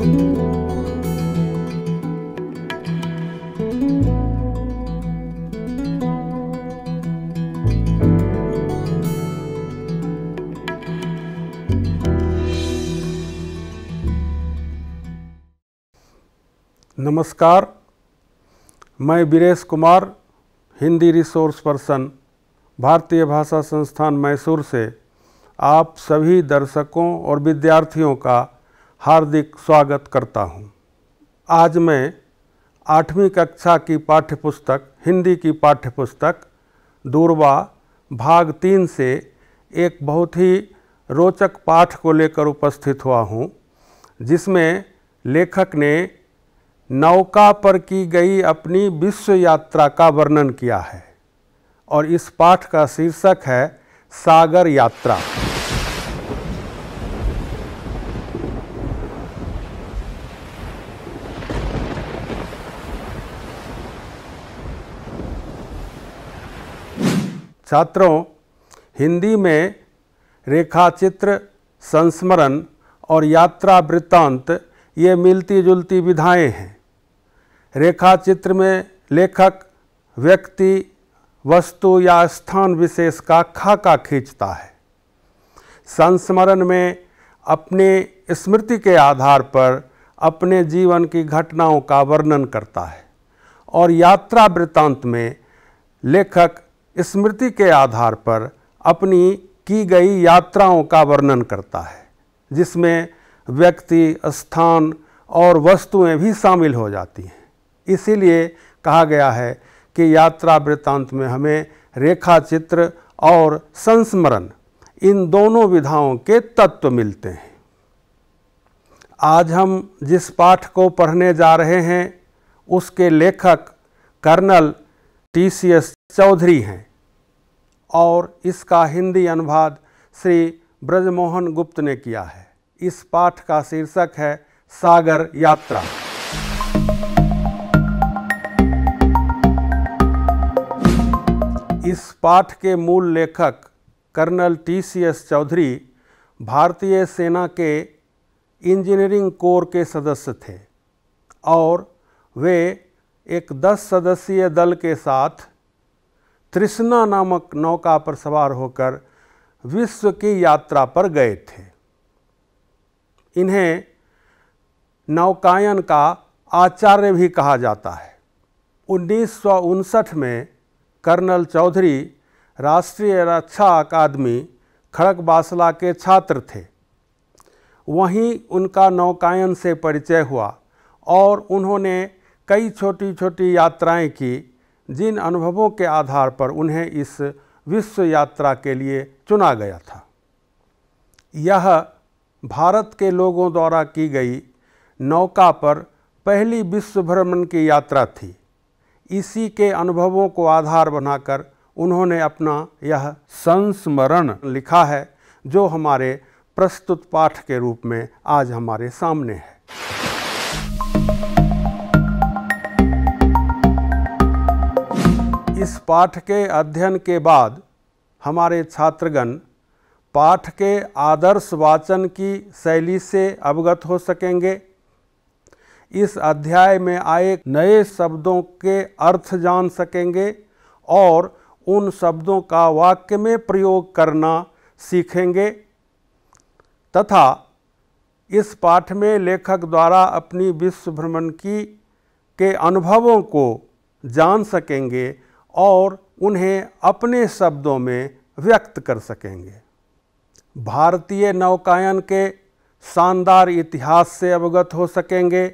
नमस्कार मैं Viresh Kumar Hindi resource person भारतीय भाषा संस्थान मैसूर से आप सभी दर्शकों और विद्यार्थियों का हार्दिक स्वागत करता हूँ आज मैं आठवीं कक्षा की पाठ्यपुस्तक हिंदी की पाठ्यपुस्तक दूरवा भाग तीन से एक बहुत ही रोचक पाठ को लेकर उपस्थित हुआ हूँ जिसमें लेखक ने नौका पर की गई अपनी विश्व यात्रा का वर्णन किया है और इस पाठ का शीर्षक है सागर यात्रा छात्रों हिंदी में रेखाचित्र संस्मरण और यात्रा वृत्तांत ये मिलती जुलती विधाएं हैं रेखाचित्र में लेखक व्यक्ति वस्तु या स्थान विशेष का खाका खींचता है संस्मरण में अपने स्मृति के आधार पर अपने जीवन की घटनाओं का वर्णन करता है और यात्रा वृत्तांत में लेखक स्मृति के आधार पर अपनी की गई यात्राओं का वर्णन करता है जिसमें व्यक्ति स्थान और वस्तुएं भी शामिल हो जाती हैं इसीलिए कहा गया है कि यात्रा वृत्तांत में हमें रेखा चित्र और संस्मरण इन दोनों विधाओं के तत्व मिलते हैं आज हम जिस पाठ को पढ़ने जा रहे हैं उसके लेखक colonel T C S Chaudhary हैं और इसका हिंदी अनुवाद श्री ब्रजमोहन गुप्त ने किया है इस पाठ का शीर्षक है सागर यात्रा इस पाठ के मूल लेखक colonel T C S Chaudhary भारतीय सेना के इंजीनियरिंग कोर के सदस्य थे और वे एक दस सदस्यीय दल के साथ तृष्णा नामक नौका पर सवार होकर विश्व की यात्रा पर गए थे इन्हें नौकायन का आचार्य भी कहा जाता है उन्नीस में कर्नल चौधरी राष्ट्रीय रक्षा अकादमी बासला के छात्र थे वहीं उनका नौकायन से परिचय हुआ और उन्होंने कई छोटी छोटी यात्राएं की जिन अनुभवों के आधार पर उन्हें इस विश्व यात्रा के लिए चुना गया था यह भारत के लोगों द्वारा की गई नौका पर पहली विश्व भ्रमण की यात्रा थी इसी के अनुभवों को आधार बनाकर उन्होंने अपना यह संस्मरण लिखा है जो हमारे प्रस्तुत पाठ के रूप में आज हमारे सामने है इस पाठ के अध्ययन के बाद हमारे छात्रगण पाठ के आदर्श वाचन की शैली से अवगत हो सकेंगे इस अध्याय में आए नए शब्दों के अर्थ जान सकेंगे और उन शब्दों का वाक्य में प्रयोग करना सीखेंगे तथा इस पाठ में लेखक द्वारा अपनी विश्व भ्रमण की के अनुभवों को जान सकेंगे और उन्हें अपने शब्दों में व्यक्त कर सकेंगे भारतीय नौकायन के शानदार इतिहास से अवगत हो सकेंगे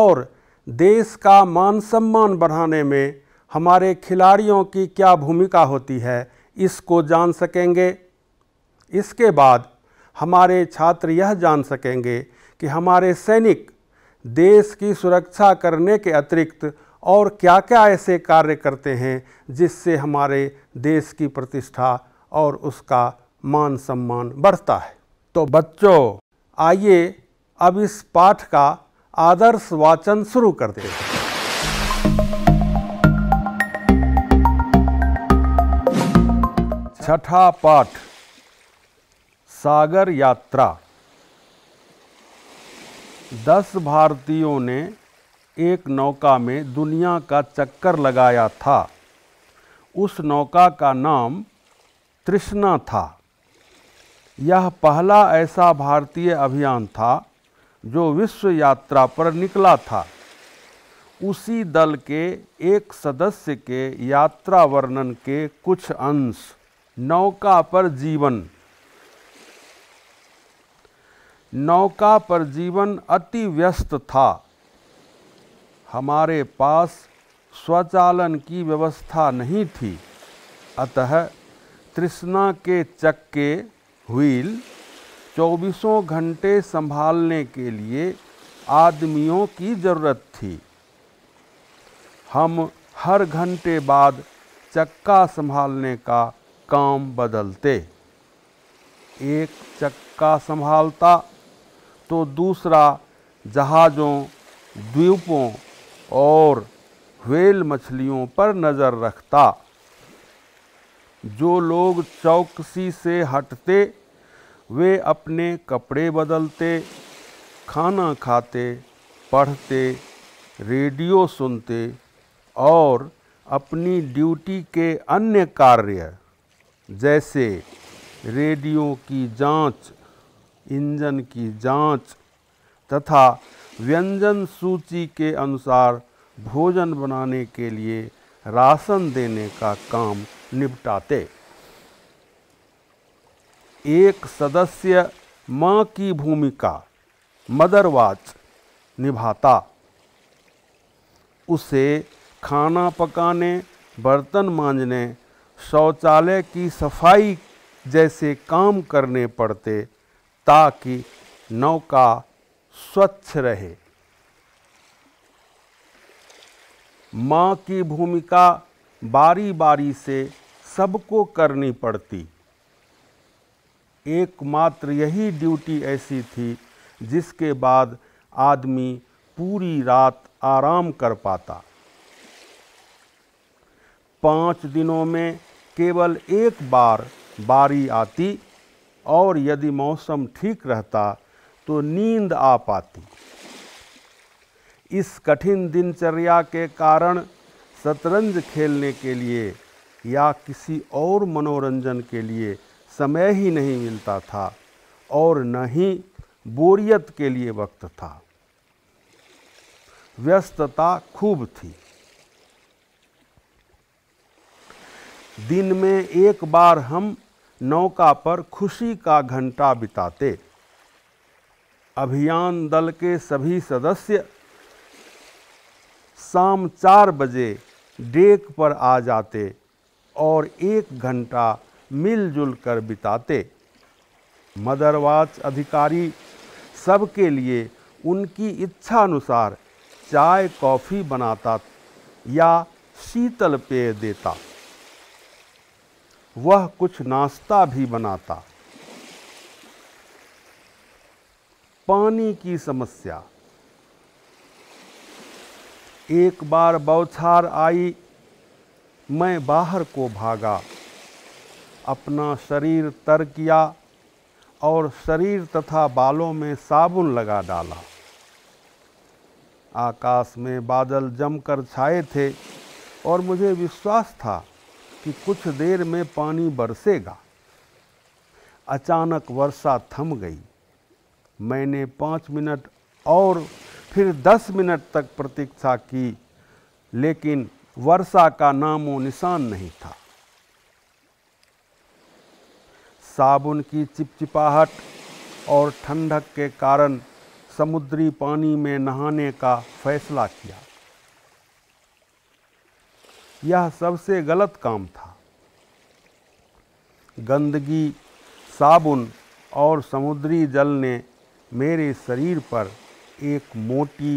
और देश का मान सम्मान बढ़ाने में हमारे खिलाड़ियों की क्या भूमिका होती है इसको जान सकेंगे इसके बाद हमारे छात्र यह जान सकेंगे कि हमारे सैनिक देश की सुरक्षा करने के अतिरिक्त और क्या क्या ऐसे कार्य करते हैं जिससे हमारे देश की प्रतिष्ठा और उसका मान सम्मान बढ़ता है तो बच्चों आइए अब इस पाठ का आदर्श वाचन शुरू करते हैं छठा पाठ सागर यात्रा दस भारतीयों ने एक नौका में दुनिया का चक्कर लगाया था उस नौका का नाम तृष्णा था यह पहला ऐसा भारतीय अभियान था जो विश्व यात्रा पर निकला था उसी दल के एक सदस्य के यात्रा वर्णन के कुछ अंश नौका पर जीवन नौका पर जीवन अति व्यस्त था हमारे पास स्वचालन की व्यवस्था नहीं थी अतः तृष्णा के चक्के व्हील चौबीसों घंटे संभालने के लिए आदमियों की ज़रूरत थी हम हर घंटे बाद चक्का संभालने का काम बदलते एक चक्का संभालता तो दूसरा जहाज़ों द्वीपों और व्हेल मछलियों पर नज़र रखता जो लोग चौकसी से हटते वे अपने कपड़े बदलते खाना खाते पढ़ते रेडियो सुनते और अपनी ड्यूटी के अन्य कार्य जैसे रेडियो की जांच, इंजन की जांच तथा व्यंजन सूची के अनुसार भोजन बनाने के लिए राशन देने का काम निपटाते एक सदस्य माँ की भूमिका मदरवाच निभाता उसे खाना पकाने बर्तन मांजने शौचालय की सफाई जैसे काम करने पड़ते ताकि नौका स्वच्छ रहे माँ की भूमिका बारी बारी से सबको करनी पड़ती एकमात्र यही ड्यूटी ऐसी थी जिसके बाद आदमी पूरी रात आराम कर पाता पाँच दिनों में केवल एक बार बारी आती और यदि मौसम ठीक रहता तो नींद आ पाती इस कठिन दिनचर्या के कारण शतरंज खेलने के लिए या किसी और मनोरंजन के लिए समय ही नहीं मिलता था और न ही बोरियत के लिए वक्त था व्यस्तता खूब थी दिन में एक बार हम नौका पर खुशी का घंटा बिताते अभियान दल के सभी सदस्य शाम चार बजे डेक पर आ जाते और एक घंटा मिलजुल कर बिताते मदरवाच अधिकारी सबके लिए उनकी इच्छा अनुसार चाय कॉफ़ी बनाता या शीतल पेय देता वह कुछ नाश्ता भी बनाता पानी की समस्या एक बार बौछार आई मैं बाहर को भागा अपना शरीर तर किया और शरीर तथा बालों में साबुन लगा डाला आकाश में बादल जमकर छाए थे और मुझे विश्वास था कि कुछ देर में पानी बरसेगा अचानक वर्षा थम गई मैंने पाँच मिनट और फिर दस मिनट तक प्रतीक्षा की लेकिन वर्षा का नामो निशान नहीं था साबुन की चिपचिपाहट और ठंडक के कारण समुद्री पानी में नहाने का फैसला किया यह सबसे गलत काम था गंदगी साबुन और समुद्री जल ने मेरे शरीर पर एक मोटी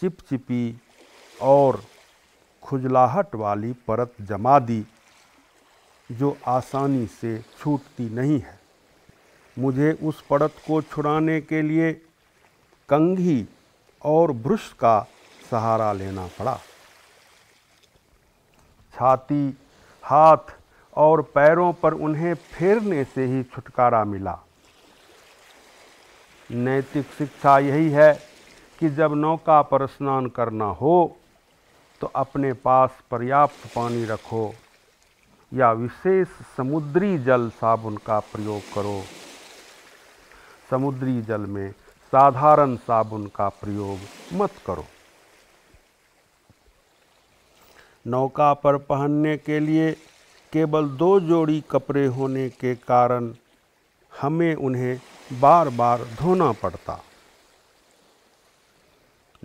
चिपचिपी और खुजलाहट वाली परत जमा दी जो आसानी से छूटती नहीं है मुझे उस परत को छुड़ाने के लिए कंघी और ब्रश का सहारा लेना पड़ा छाती हाथ और पैरों पर उन्हें फेरने से ही छुटकारा मिला नैतिक शिक्षा यही है कि जब नौका पर स्नान करना हो तो अपने पास पर्याप्त पानी रखो या विशेष समुद्री जल साबुन का प्रयोग करो समुद्री जल में साधारण साबुन का प्रयोग मत करो नौका पर पहनने के लिए केवल दो जोड़ी कपड़े होने के कारण हमें उन्हें बार बार धोना पड़ता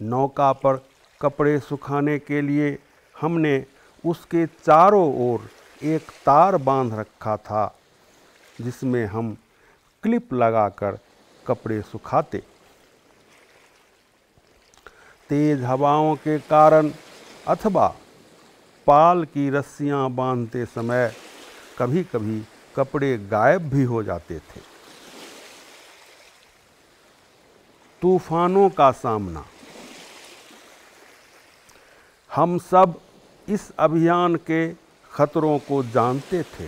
नौका पर कपड़े सुखाने के लिए हमने उसके चारों ओर एक तार बांध रखा था जिसमें हम क्लिप लगाकर कपड़े सुखाते तेज हवाओं के कारण अथवा पाल की रस्सियां बांधते समय कभी कभी कपड़े गायब भी हो जाते थे तूफानों का सामना हम सब इस अभियान के खतरों को जानते थे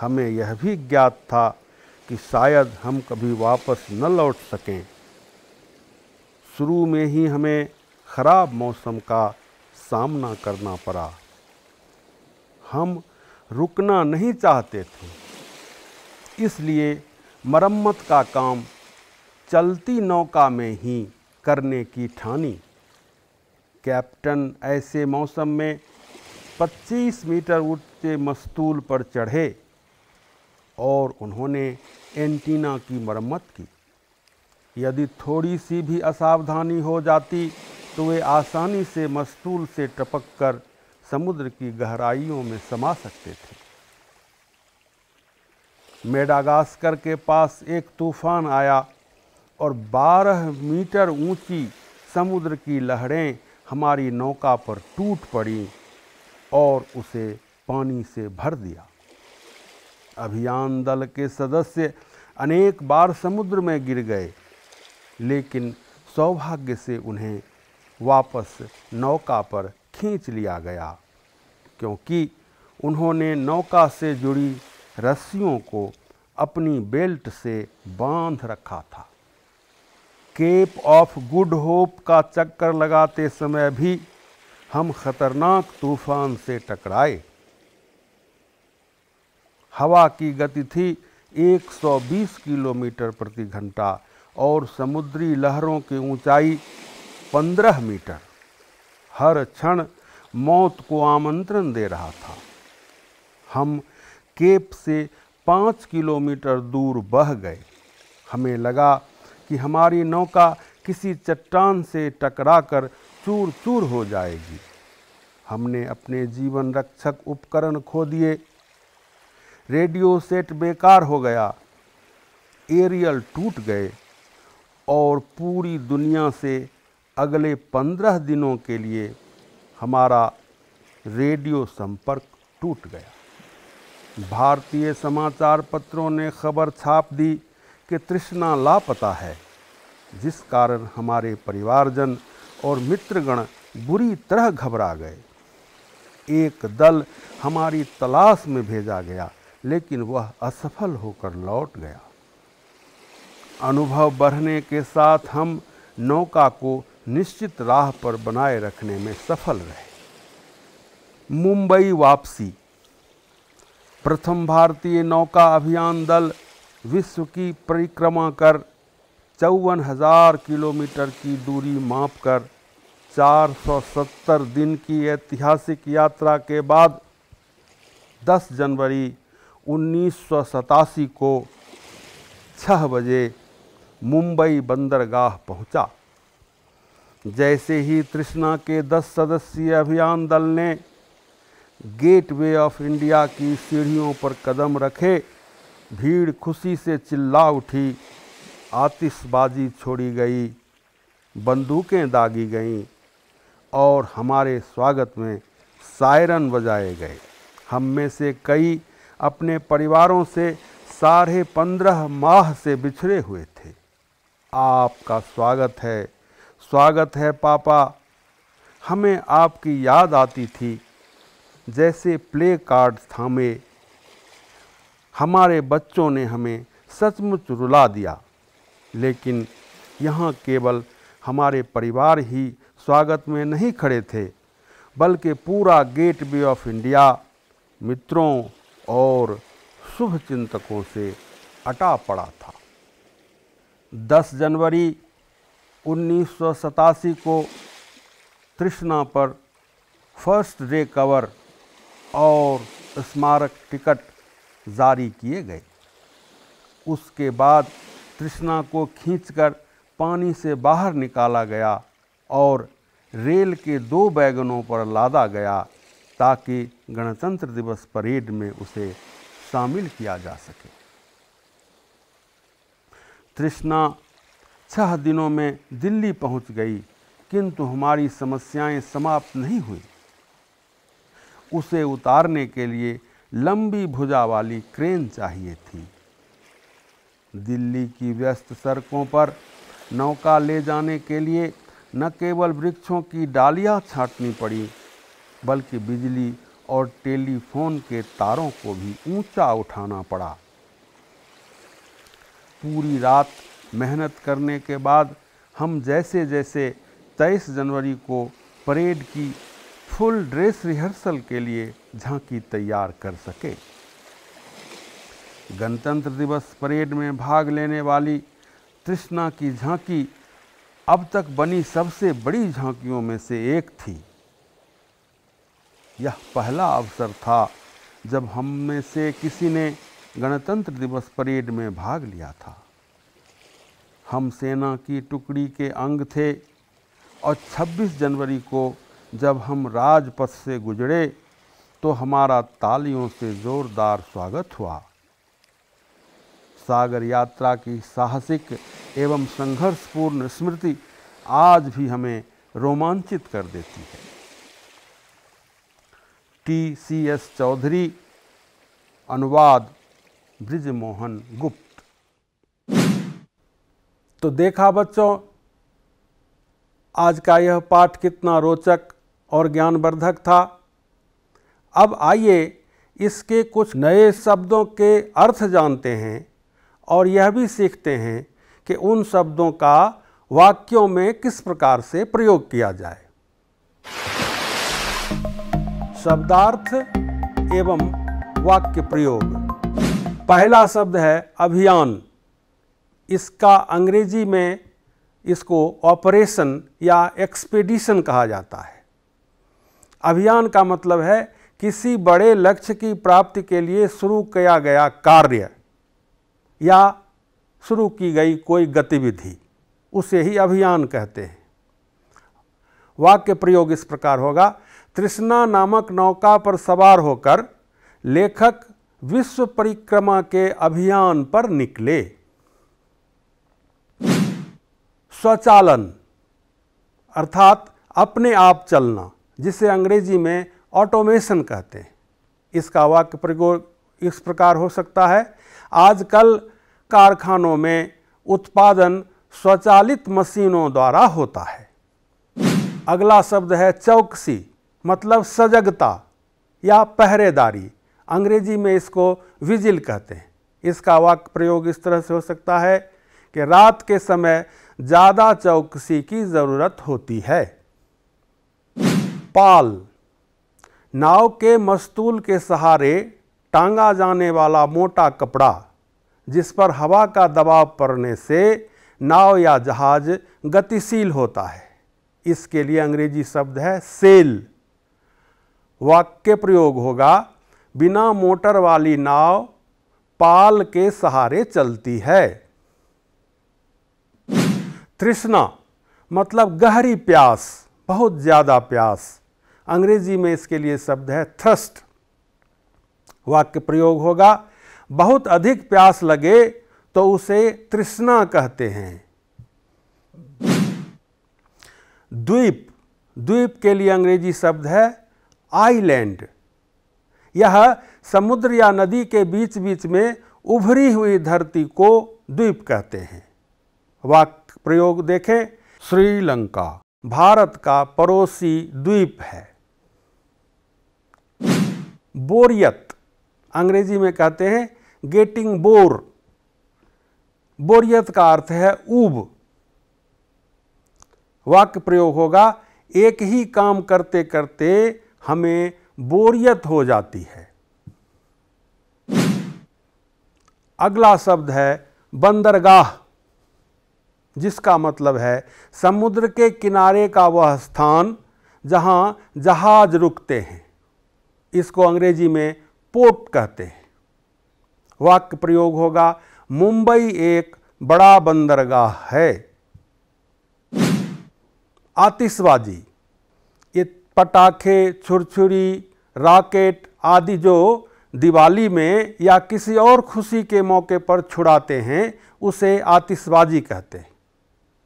हमें यह भी ज्ञात था कि शायद हम कभी वापस न लौट सकें शुरू में ही हमें ख़राब मौसम का सामना करना पड़ा हम रुकना नहीं चाहते थे इसलिए मरम्मत का काम चलती नौका में ही करने की ठानी कैप्टन ऐसे मौसम में 25 मीटर ऊंचे मस्तूल पर चढ़े और उन्होंने एंटीना की मरम्मत की यदि थोड़ी सी भी असावधानी हो जाती तो वे आसानी से मस्तूल से टपक कर समुद्र की गहराइयों में समा सकते थे मेडागास्कर के पास एक तूफान आया और 12 मीटर ऊंची समुद्र की लहरें हमारी नौका पर टूट पड़ी और उसे पानी से भर दिया अभियान दल के सदस्य अनेक बार समुद्र में गिर गए लेकिन सौभाग्य से उन्हें वापस नौका पर खींच लिया गया क्योंकि उन्होंने नौका से जुड़ी रस्सियों को अपनी बेल्ट से बांध रखा था केप ऑफ गुड होप का चक्कर लगाते समय भी हम खतरनाक तूफान से टकराए हवा की गति थी 120 किलोमीटर प्रति घंटा और समुद्री लहरों की ऊंचाई 15 मीटर हर क्षण मौत को आमंत्रण दे रहा था हम केप से पाँच किलोमीटर दूर बह गए हमें लगा कि हमारी नौका किसी चट्टान से टकराकर चूर चूर हो जाएगी हमने अपने जीवन रक्षक उपकरण खो दिए रेडियो सेट बेकार हो गया एरियल टूट गए और पूरी दुनिया से अगले पंद्रह दिनों के लिए हमारा रेडियो संपर्क टूट गया भारतीय समाचार पत्रों ने खबर छाप दी कि तृष्णा लापता है जिस कारण हमारे परिवारजन और मित्रगण बुरी तरह घबरा गए एक दल हमारी तलाश में भेजा गया लेकिन वह असफल होकर लौट गया अनुभव बढ़ने के साथ हम नौका को निश्चित राह पर बनाए रखने में सफल रहे मुंबई वापसी प्रथम भारतीय नौका अभियान दल विश्व की परिक्रमा कर चौवन हजार किलोमीटर की दूरी माप कर 470 दिन की ऐतिहासिक यात्रा के बाद 10 जनवरी उन्नीस को 6 बजे मुंबई बंदरगाह पहुंचा। जैसे ही तृष्णा के दस सदस्यीय अभियान दल ने गेटवे ऑफ इंडिया की सीढ़ियों पर कदम रखे भीड़ खुशी से चिल्ला उठी आतिशबाजी छोड़ी गई बंदूकें दागी गईं और हमारे स्वागत में सायरन बजाए गए हम में से कई अपने परिवारों से साढ़े पंद्रह माह से बिछड़े हुए थे आपका स्वागत है स्वागत है पापा हमें आपकी याद आती थी जैसे प्ले कार्ड थामे हमारे बच्चों ने हमें सचमुच रुला दिया लेकिन यहाँ केवल हमारे परिवार ही स्वागत में नहीं खड़े थे बल्कि पूरा गेट वे ऑफ इंडिया मित्रों और शुभचिंतकों से अटा पड़ा था 10 जनवरी उन्नीस को तृष्णा पर फर्स्ट डे कवर और स्मारक टिकट जारी किए गए उसके बाद तृष्णा को खींचकर पानी से बाहर निकाला गया और रेल के दो बैगनों पर लादा गया ताकि गणतंत्र दिवस परेड में उसे शामिल किया जा सके तृष्णा छह दिनों में दिल्ली पहुंच गई किंतु हमारी समस्याएं समाप्त नहीं हुई उसे उतारने के लिए लंबी भुजा वाली क्रेन चाहिए थी दिल्ली की व्यस्त सड़कों पर नौका ले जाने के लिए न केवल वृक्षों की डालियां छाटनी पड़ी बल्कि बिजली और टेलीफोन के तारों को भी ऊंचा उठाना पड़ा पूरी रात मेहनत करने के बाद हम जैसे जैसे 23 जनवरी को परेड की फुल ड्रेस रिहर्सल के लिए झांकी तैयार कर सके गणतंत्र दिवस परेड में भाग लेने वाली तृष्णा की झांकी अब तक बनी सबसे बड़ी झांकियों में से एक थी यह पहला अवसर था जब हम में से किसी ने गणतंत्र दिवस परेड में भाग लिया था हम सेना की टुकड़ी के अंग थे और 26 जनवरी को जब हम राजपथ से गुजरे तो हमारा तालियों से ज़ोरदार स्वागत हुआ सागर यात्रा की साहसिक एवं संघर्षपूर्ण स्मृति आज भी हमें रोमांचित कर देती है टी सी एस चौधरी अनुवाद ब्रिजमोहन गुप्त तो देखा बच्चों आज का यह पाठ कितना रोचक और ज्ञानवर्धक था अब आइए इसके कुछ नए शब्दों के अर्थ जानते हैं और यह भी सीखते हैं कि उन शब्दों का वाक्यों में किस प्रकार से प्रयोग किया जाए शब्दार्थ एवं वाक्य प्रयोग पहला शब्द है अभियान इसका अंग्रेजी में इसको ऑपरेशन या एक्सपेडिशन कहा जाता है अभियान का मतलब है किसी बड़े लक्ष्य की प्राप्ति के लिए शुरू किया गया कार्य या शुरू की गई कोई गतिविधि उसे ही अभियान कहते हैं वाक्य प्रयोग इस प्रकार होगा तृष्णा नामक नौका पर सवार होकर लेखक विश्व परिक्रमा के अभियान पर निकले स्वचालन अर्थात अपने आप चलना जिसे अंग्रेजी में ऑटोमेशन कहते हैं इसका वाक्य प्रयोग इस प्रकार हो सकता है आजकल कारखानों में उत्पादन स्वचालित मशीनों द्वारा होता है अगला शब्द है चौकसी मतलब सजगता या पहरेदारी अंग्रेजी में इसको विजिल कहते हैं इसका वाक्य प्रयोग इस तरह से हो सकता है कि रात के समय ज़्यादा चौकसी की ज़रूरत होती है पाल नाव के मस्तूल के सहारे टांगा जाने वाला मोटा कपड़ा जिस पर हवा का दबाव पड़ने से नाव या जहाज गतिशील होता है इसके लिए अंग्रेजी शब्द है सेल वाक्य प्रयोग होगा बिना मोटर वाली नाव पाल के सहारे चलती है तृष्णा मतलब गहरी प्यास बहुत ज़्यादा प्यास अंग्रेजी में इसके लिए शब्द है थ्रस्ट वाक्य प्रयोग होगा बहुत अधिक प्यास लगे तो उसे तृष्णा कहते हैं द्वीप द्वीप के लिए अंग्रेजी शब्द है आइलैंड यह समुद्र या नदी के बीच बीच में उभरी हुई धरती को द्वीप कहते हैं वाक्य प्रयोग देखें श्रीलंका भारत का पड़ोसी द्वीप है बोरियत अंग्रेजी में कहते हैं गेटिंग बोर बोरियत का अर्थ है ऊब वाक्य प्रयोग होगा एक ही काम करते करते हमें बोरियत हो जाती है अगला शब्द है बंदरगाह जिसका मतलब है समुद्र के किनारे का वह स्थान जहाँ जहाज रुकते हैं इसको अंग्रेजी में पोर्ट कहते हैं वाक्य प्रयोग होगा मुंबई एक बड़ा बंदरगाह है आतिशबाजी ये पटाखे छुरछुरी राकेट आदि जो दिवाली में या किसी और खुशी के मौके पर छुड़ाते हैं उसे आतिशबाजी कहते हैं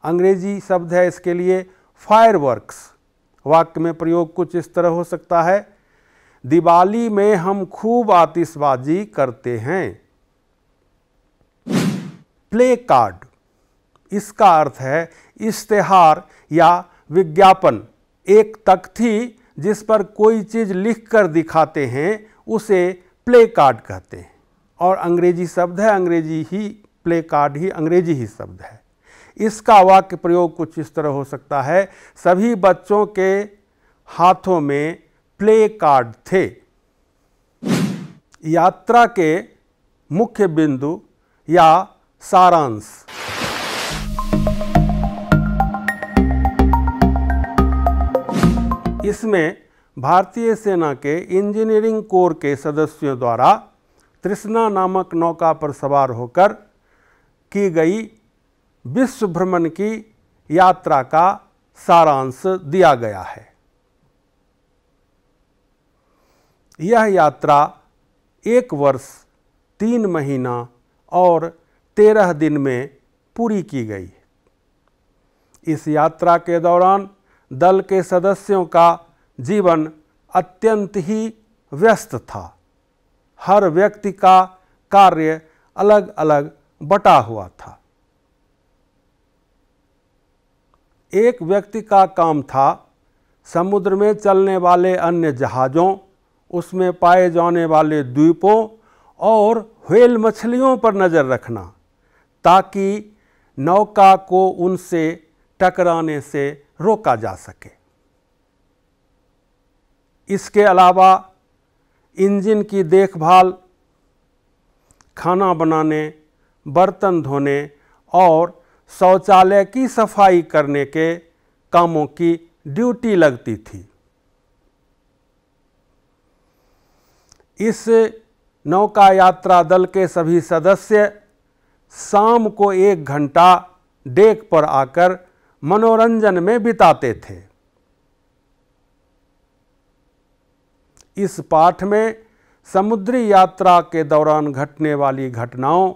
अंग्रेजी शब्द है इसके लिए फायरवर्क्स वाक्य में प्रयोग कुछ इस तरह हो सकता है दिवाली में हम खूब आतिशबाजी करते हैं प्ले कार्ड इसका अर्थ है इश्तेहार या विज्ञापन एक तख्ती जिस पर कोई चीज़ लिख कर दिखाते हैं उसे प्ले कार्ड कहते हैं और अंग्रेजी शब्द है अंग्रेजी ही प्ले कार्ड ही अंग्रेजी ही शब्द है इसका वाक्य प्रयोग कुछ इस तरह हो सकता है सभी बच्चों के हाथों में प्ले कार्ड थे यात्रा के मुख्य बिंदु या सारांश इसमें भारतीय सेना के इंजीनियरिंग कोर के सदस्यों द्वारा तृष्णा नामक नौका पर सवार होकर की गई विश्व भ्रमण की यात्रा का सारांश दिया गया है यह यात्रा एक वर्ष तीन महीना और तेरह दिन में पूरी की गई इस यात्रा के दौरान दल के सदस्यों का जीवन अत्यंत ही व्यस्त था हर व्यक्ति का कार्य अलग अलग बटा हुआ था एक व्यक्ति का काम था समुद्र में चलने वाले अन्य जहाज़ों उसमें पाए जाने वाले द्वीपों और व्हेल मछलियों पर नज़र रखना ताकि नौका को उनसे टकराने से रोका जा सके इसके अलावा इंजन की देखभाल खाना बनाने बर्तन धोने और शौचालय की सफाई करने के कामों की ड्यूटी लगती थी इस नौका यात्रा दल के सभी सदस्य शाम को एक घंटा डेक पर आकर मनोरंजन में बिताते थे इस पाठ में समुद्री यात्रा के दौरान घटने वाली घटनाओं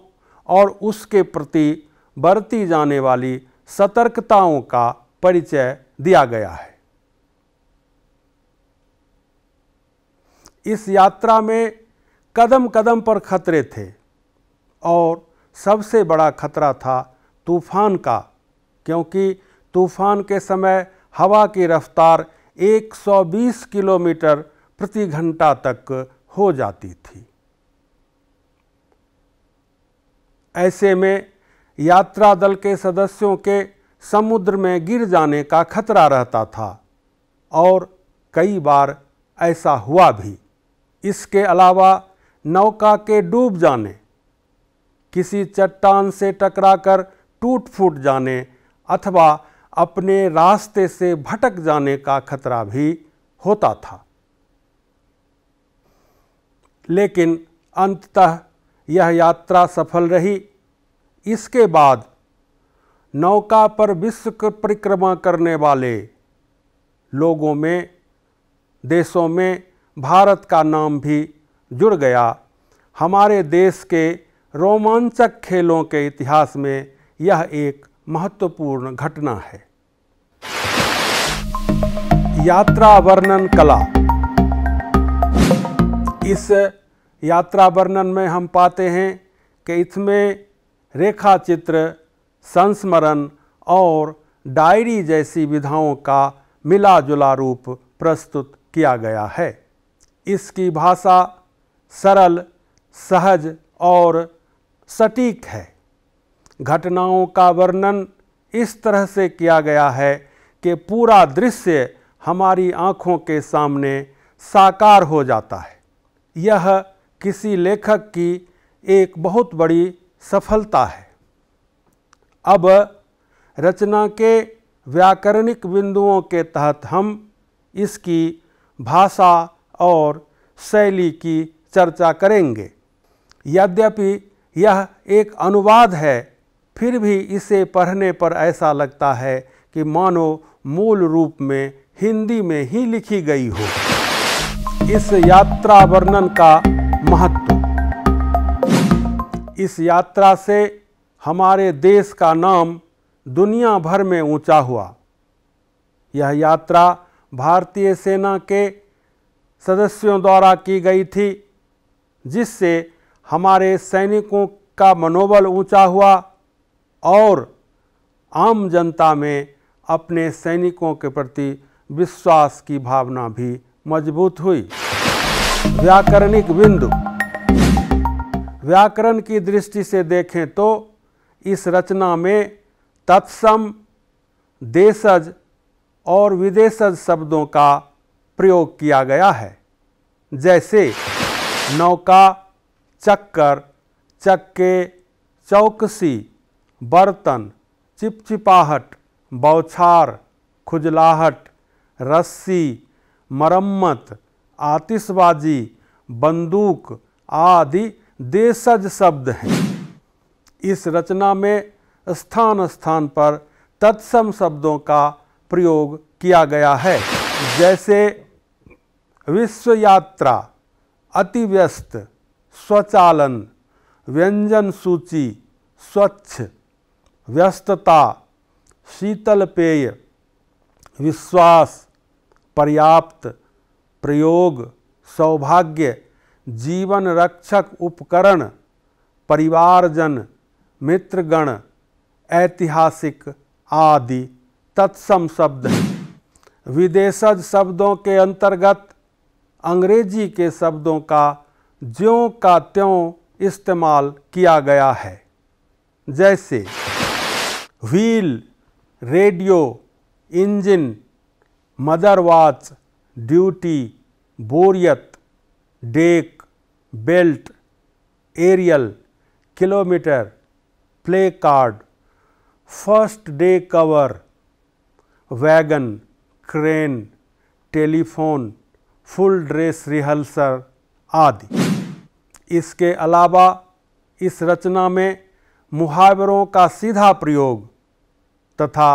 और उसके प्रति बरती जाने वाली सतर्कताओं का परिचय दिया गया है इस यात्रा में कदम कदम पर खतरे थे और सबसे बड़ा खतरा था तूफान का क्योंकि तूफान के समय हवा की रफ्तार 120 किलोमीटर प्रति घंटा तक हो जाती थी ऐसे में यात्रा दल के सदस्यों के समुद्र में गिर जाने का खतरा रहता था और कई बार ऐसा हुआ भी इसके अलावा नौका के डूब जाने किसी चट्टान से टकराकर टूट फूट जाने अथवा अपने रास्ते से भटक जाने का खतरा भी होता था लेकिन अंततः यह यात्रा सफल रही इसके बाद नौका पर विश्व परिक्रमा करने वाले लोगों में देशों में भारत का नाम भी जुड़ गया हमारे देश के रोमांचक खेलों के इतिहास में यह एक महत्वपूर्ण घटना है यात्रा वर्णन कला इस यात्रा वर्णन में हम पाते हैं कि इसमें रेखाचित्र संस्मरण और डायरी जैसी विधाओं का मिला जुला रूप प्रस्तुत किया गया है इसकी भाषा सरल सहज और सटीक है घटनाओं का वर्णन इस तरह से किया गया है कि पूरा दृश्य हमारी आँखों के सामने साकार हो जाता है यह किसी लेखक की एक बहुत बड़ी सफलता है अब रचना के व्याकरणिक बिंदुओं के तहत हम इसकी भाषा और शैली की चर्चा करेंगे यद्यपि यह एक अनुवाद है फिर भी इसे पढ़ने पर ऐसा लगता है कि मानो मूल रूप में हिंदी में ही लिखी गई हो इस यात्रा वर्णन का महत्व इस यात्रा से हमारे देश का नाम दुनिया भर में ऊंचा हुआ यह यात्रा भारतीय सेना के सदस्यों द्वारा की गई थी जिससे हमारे सैनिकों का मनोबल ऊंचा हुआ और आम जनता में अपने सैनिकों के प्रति विश्वास की भावना भी मजबूत हुई व्याकरणिक बिंदु व्याकरण की दृष्टि से देखें तो इस रचना में तत्सम देशज और विदेशज शब्दों का प्रयोग किया गया है जैसे नौका चक्कर चक्के चौकसी बर्तन चिपचिपाहट बौछार खुजलाहट रस्सी मरम्मत आतिशबाजी बंदूक आदि देशज शब्द हैं इस रचना में स्थान स्थान पर तत्सम शब्दों का प्रयोग किया गया है जैसे विश्व यात्रा अतिव्यस्त स्वचालन व्यंजन सूची स्वच्छ व्यस्तता शीतल पेय विश्वास पर्याप्त प्रयोग सौभाग्य जीवन रक्षक उपकरण परिवारजन मित्रगण ऐतिहासिक आदि तत्सम शब्द विदेशज शब्दों के अंतर्गत अंग्रेजी के शब्दों का ज्यों का त्यों इस्तेमाल किया गया है जैसे व्हील रेडियो इंजन मदरवाच ड्यूटी बोरियत deck belt aerial kilometre play card first day cover wagon crane telephone full dress rehearsal आदि इसके अलावा इस रचना में मुहावरों का सीधा प्रयोग तथा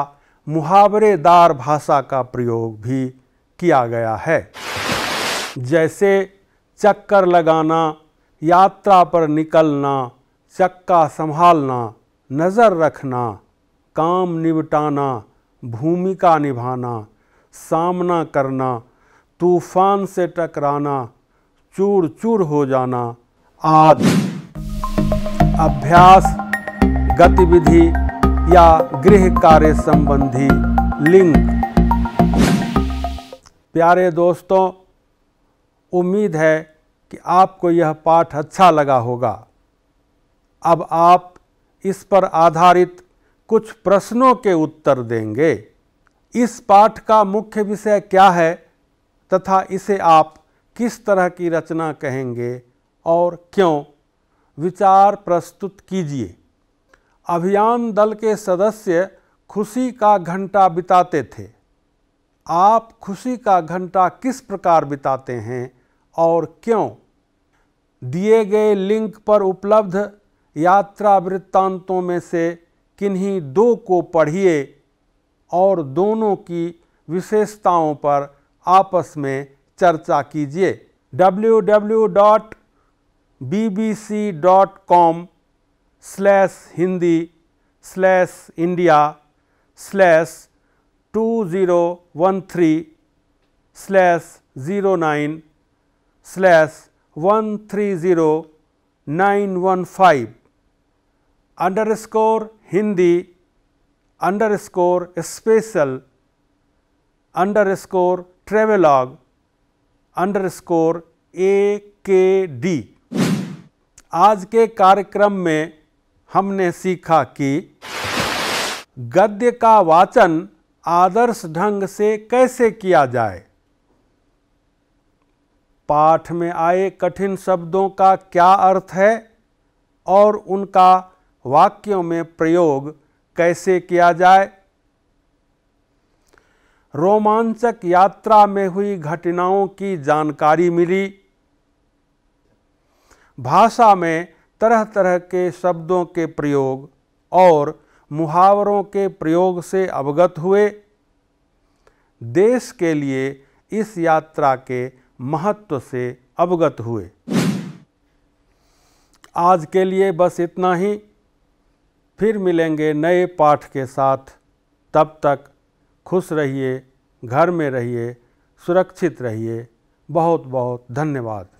मुहावरेदार भाषा का प्रयोग भी किया गया है जैसे चक्कर लगाना यात्रा पर निकलना चक्का संभालना नज़र रखना काम निपटाना भूमिका निभाना सामना करना तूफान से टकराना चूर चूर हो जाना आदि अभ्यास गतिविधि या गृह कार्य संबंधी लिंक प्यारे दोस्तों उम्मीद है कि आपको यह पाठ अच्छा लगा होगा अब आप इस पर आधारित कुछ प्रश्नों के उत्तर देंगे इस पाठ का मुख्य विषय क्या है तथा इसे आप किस तरह की रचना कहेंगे और क्यों विचार प्रस्तुत कीजिए अभियान दल के सदस्य खुशी का घंटा बिताते थे आप खुशी का घंटा किस प्रकार बिताते हैं और क्यों दिए गए लिंक पर उपलब्ध यात्रा वृत्तांतों में से किन्हीं दो को पढ़िए और दोनों की विशेषताओं पर आपस में चर्चा कीजिए www.bbc.com hindi Hindi 2013 India two zero one three slash zero nine slash 130915 underscore Hindi underscore special underscore travelog underscore A K D आज के कार्यक्रम में हमने सीखा कि गद्य का वाचन आदर्श ढंग से कैसे किया जाए पाठ में आए कठिन शब्दों का क्या अर्थ है और उनका वाक्यों में प्रयोग कैसे किया जाए रोमांचक यात्रा में हुई घटनाओं की जानकारी मिली भाषा में तरह तरह के शब्दों के प्रयोग और मुहावरों के प्रयोग से अवगत हुए देश के लिए इस यात्रा के महत्व से अवगत हुए आज के लिए बस इतना ही फिर मिलेंगे नए पाठ के साथ तब तक खुश रहिए घर में रहिए सुरक्षित रहिए बहुत बहुत धन्यवाद